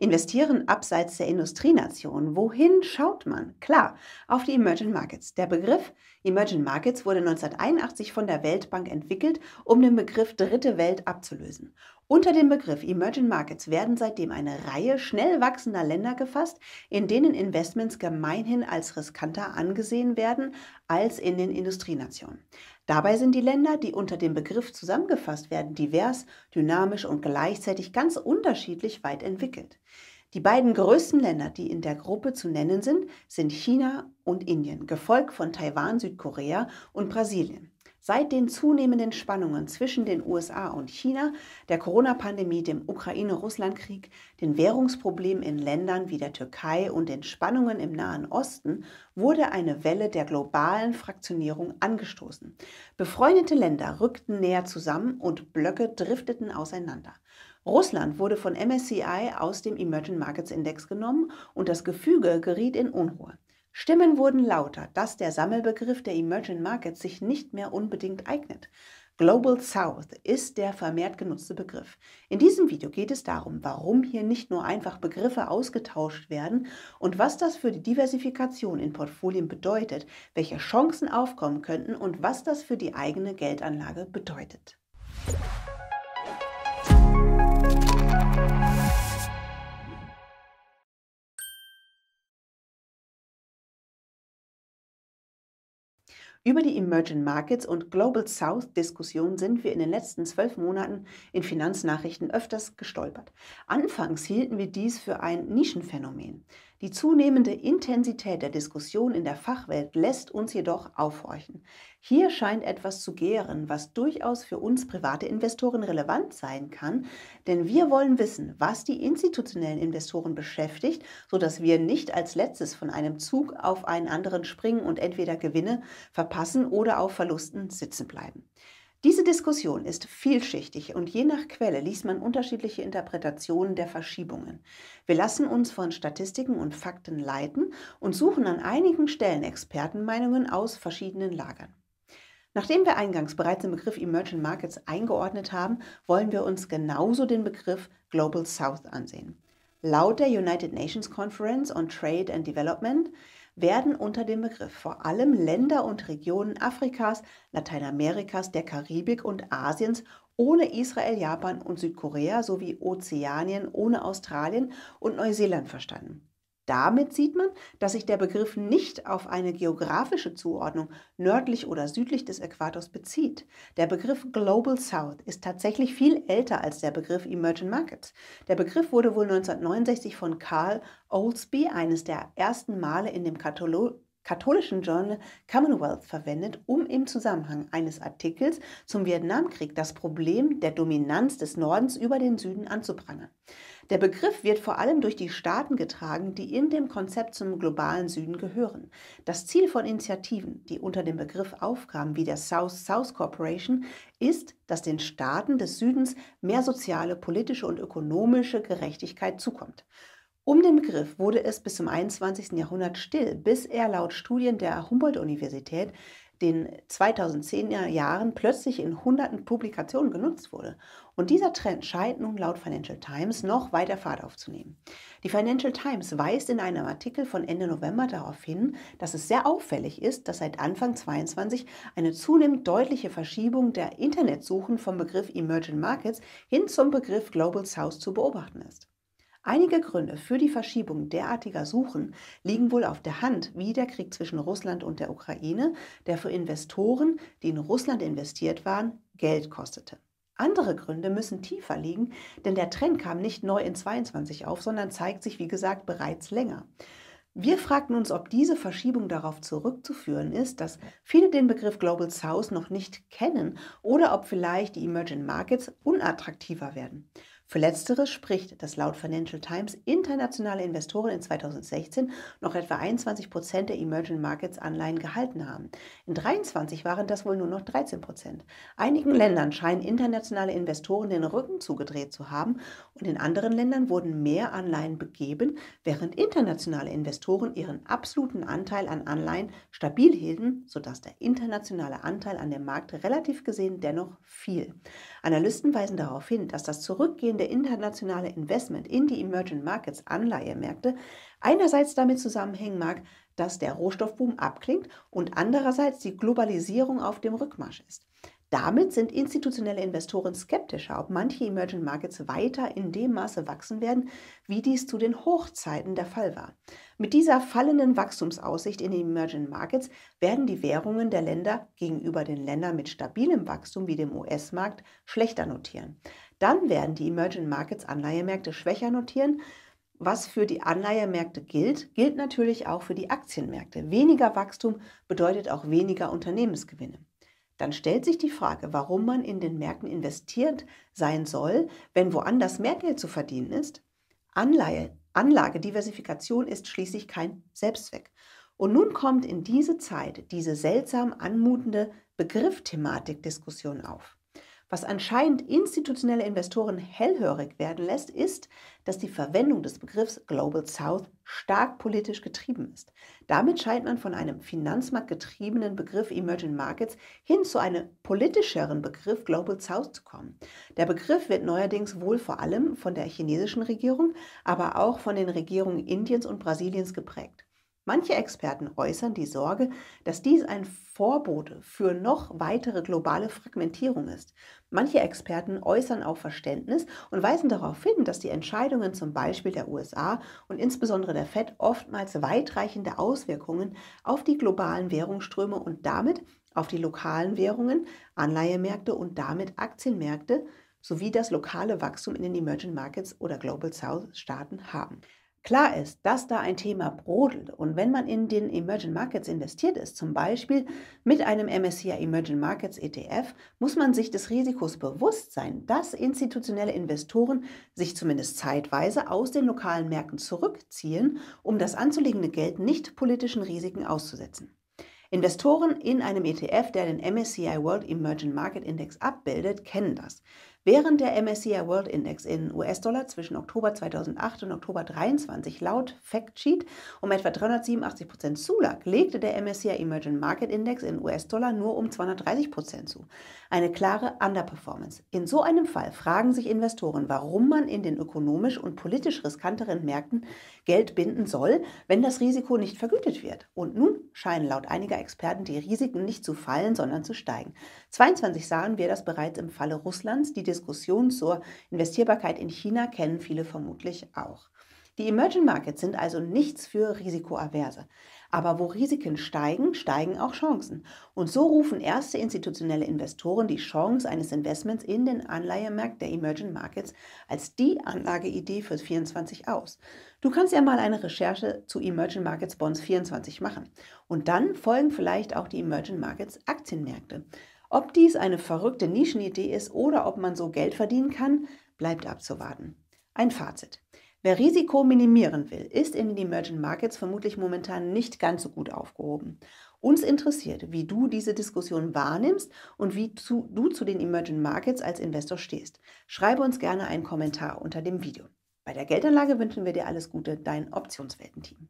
Investieren abseits der Industrienationen. Wohin schaut man? Klar, auf die Emerging Markets. Der Begriff Emerging Markets wurde 1981 von der Weltbank entwickelt, um den Begriff Dritte Welt abzulösen. Unter dem Begriff Emerging Markets werden seitdem eine Reihe schnell wachsender Länder gefasst, in denen Investments gemeinhin als riskanter angesehen werden als in den Industrienationen. Dabei sind die Länder, die unter dem Begriff zusammengefasst werden, divers, dynamisch und gleichzeitig ganz unterschiedlich weit entwickelt. Die beiden größten Länder, die in der Gruppe zu nennen sind, sind China und Indien, gefolgt von Taiwan, Südkorea und Brasilien. Seit den zunehmenden Spannungen zwischen den USA und China, der Corona-Pandemie, dem Ukraine-Russland-Krieg, den Währungsproblemen in Ländern wie der Türkei und den Spannungen im Nahen Osten wurde eine Welle der globalen Fraktionierung angestoßen. Befreundete Länder rückten näher zusammen und Blöcke drifteten auseinander. Russland wurde von MSCI aus dem Emerging Markets Index genommen und das Gefüge geriet in Unruhe. Stimmen wurden lauter, dass der Sammelbegriff der Emerging Markets sich nicht mehr unbedingt eignet. Global South ist der vermehrt genutzte Begriff. In diesem Video geht es darum, warum hier nicht nur einfach Begriffe ausgetauscht werden und was das für die Diversifikation in Portfolien bedeutet, welche Chancen aufkommen könnten und was das für die eigene Geldanlage bedeutet. Über die Emerging Markets und Global South Diskussion sind wir in den letzten zwölf Monaten in Finanznachrichten öfters gestolpert. Anfangs hielten wir dies für ein Nischenphänomen. Die zunehmende Intensität der Diskussion in der Fachwelt lässt uns jedoch aufhorchen. Hier scheint etwas zu gären, was durchaus für uns private Investoren relevant sein kann, denn wir wollen wissen, was die institutionellen Investoren beschäftigt, sodass wir nicht als letztes von einem Zug auf einen anderen springen und entweder Gewinne verpassen oder auf Verlusten sitzen bleiben. Diese Diskussion ist vielschichtig und je nach Quelle liest man unterschiedliche Interpretationen der Verschiebungen. Wir lassen uns von Statistiken und Fakten leiten und suchen an einigen Stellen Expertenmeinungen aus verschiedenen Lagern. Nachdem wir eingangs bereits den Begriff Emerging Markets eingeordnet haben, wollen wir uns genauso den Begriff Global South ansehen. Laut der United Nations Conference on Trade and Development werden unter dem Begriff vor allem Länder und Regionen Afrikas, Lateinamerikas, der Karibik und Asiens ohne Israel, Japan und Südkorea sowie Ozeanien ohne Australien und Neuseeland verstanden. Damit sieht man, dass sich der Begriff nicht auf eine geografische Zuordnung nördlich oder südlich des Äquators bezieht. Der Begriff Global South ist tatsächlich viel älter als der Begriff Emerging Markets. Der Begriff wurde wohl 1969 von Carl Oldsby, eines der ersten Male in dem Katalog katholischen Journal Commonwealth verwendet, um im Zusammenhang eines Artikels zum Vietnamkrieg das Problem der Dominanz des Nordens über den Süden anzuprangern. Der Begriff wird vor allem durch die Staaten getragen, die in dem Konzept zum globalen Süden gehören. Das Ziel von Initiativen, die unter dem Begriff aufkamen, wie der South-South Corporation, ist, dass den Staaten des Südens mehr soziale, politische und ökonomische Gerechtigkeit zukommt. Um den Begriff wurde es bis zum 21. Jahrhundert still, bis er laut Studien der Humboldt-Universität den 2010er Jahren plötzlich in hunderten Publikationen genutzt wurde. Und dieser Trend scheint nun laut Financial Times noch weiter Fahrt aufzunehmen. Die Financial Times weist in einem Artikel von Ende November darauf hin, dass es sehr auffällig ist, dass seit Anfang 2022 eine zunehmend deutliche Verschiebung der Internetsuchen vom Begriff Emerging Markets hin zum Begriff Global South zu beobachten ist. Einige Gründe für die Verschiebung derartiger Suchen liegen wohl auf der Hand, wie der Krieg zwischen Russland und der Ukraine, der für Investoren, die in Russland investiert waren, Geld kostete. Andere Gründe müssen tiefer liegen, denn der Trend kam nicht neu in 22 auf, sondern zeigt sich, wie gesagt, bereits länger. Wir fragten uns, ob diese Verschiebung darauf zurückzuführen ist, dass viele den Begriff Global South noch nicht kennen oder ob vielleicht die Emerging Markets unattraktiver werden. Für letzteres spricht dass laut Financial Times internationale Investoren in 2016 noch etwa 21 Prozent der Emerging Markets Anleihen gehalten haben. In 23 waren das wohl nur noch 13 Prozent. Einigen Ländern scheinen internationale Investoren den Rücken zugedreht zu haben und in anderen Ländern wurden mehr Anleihen begeben, während internationale Investoren ihren absoluten Anteil an Anleihen stabil hielten, sodass der internationale Anteil an dem Markt relativ gesehen dennoch fiel. Analysten weisen darauf hin, dass das Zurückgehen Aufkommen der internationalen Investment in die Emerging Markets Anleihemärkte einerseits damit zusammenhängen mag, dass der Rohstoffboom abklingt und andererseits die Globalisierung auf dem Rückmarsch ist. Damit sind institutionelle Investoren skeptischer, ob manche Emerging Markets weiter in dem Maße wachsen werden, wie dies zu den Hochzeiten der Fall war. Mit dieser fallenden Wachstumsaussicht in den Emerging Markets werden die Währungen der Länder gegenüber den Ländern mit stabilem Wachstum wie dem US-Markt schlechter notieren dann werden die Emerging Markets Anleihemärkte schwächer notieren. Was für die Anleihemärkte gilt, gilt natürlich auch für die Aktienmärkte. Weniger Wachstum bedeutet auch weniger Unternehmensgewinne. Dann stellt sich die Frage, warum man in den Märkten investiert sein soll, wenn woanders mehr Geld zu verdienen ist. Anleihe, Anlagediversifikation ist schließlich kein Selbstzweck. Und nun kommt in diese Zeit diese seltsam anmutende Begriffthematik-Diskussion auf. Was anscheinend institutionelle Investoren hellhörig werden lässt, ist, dass die Verwendung des Begriffs Global South stark politisch getrieben ist. Damit scheint man von einem finanzmarktgetriebenen Begriff Emerging Markets hin zu einem politischeren Begriff Global South zu kommen. Der Begriff wird neuerdings wohl vor allem von der chinesischen Regierung, aber auch von den Regierungen Indiens und Brasiliens geprägt. Manche Experten äußern die Sorge, dass dies ein Vorbote für noch weitere globale Fragmentierung ist. Manche Experten äußern auch Verständnis und weisen darauf hin, dass die Entscheidungen zum Beispiel der USA und insbesondere der Fed oftmals weitreichende Auswirkungen auf die globalen Währungsströme und damit auf die lokalen Währungen, Anleihemärkte und damit Aktienmärkte sowie das lokale Wachstum in den Emerging Markets oder Global South Staaten haben. Klar ist, dass da ein Thema brodelt und wenn man in den Emerging Markets investiert ist, zum Beispiel mit einem MSCI Emerging Markets ETF, muss man sich des Risikos bewusst sein, dass institutionelle Investoren sich zumindest zeitweise aus den lokalen Märkten zurückziehen, um das anzulegende Geld nicht politischen Risiken auszusetzen. Investoren in einem ETF, der den MSCI World Emerging Market Index abbildet, kennen das. Während der MSCI World Index in US-Dollar zwischen Oktober 2008 und Oktober 2023 laut Factsheet um etwa 387 zulag, legte der MSCI Emerging Market Index in US-Dollar nur um 230 zu. Eine klare Underperformance. In so einem Fall fragen sich Investoren, warum man in den ökonomisch und politisch riskanteren Märkten Geld binden soll, wenn das Risiko nicht vergütet wird. Und nun scheinen laut einiger Experten die Risiken nicht zu fallen, sondern zu steigen. 2022 sahen wir das bereits im Falle Russlands, die Diskussion zur Investierbarkeit in China kennen viele vermutlich auch. Die Emerging Markets sind also nichts für Risikoaverse. Aber wo Risiken steigen, steigen auch Chancen. Und so rufen erste institutionelle Investoren die Chance eines Investments in den Anleihemarkt der Emerging Markets als die Anlageidee für 24 aus. Du kannst ja mal eine Recherche zu Emerging Markets Bonds 24 machen. Und dann folgen vielleicht auch die Emerging Markets Aktienmärkte. Ob dies eine verrückte Nischenidee ist oder ob man so Geld verdienen kann, bleibt abzuwarten. Ein Fazit. Wer Risiko minimieren will, ist in den Emerging Markets vermutlich momentan nicht ganz so gut aufgehoben. Uns interessiert, wie du diese Diskussion wahrnimmst und wie zu, du zu den Emerging Markets als Investor stehst. Schreibe uns gerne einen Kommentar unter dem Video. Bei der Geldanlage wünschen wir dir alles Gute, dein Optionswelten-Team.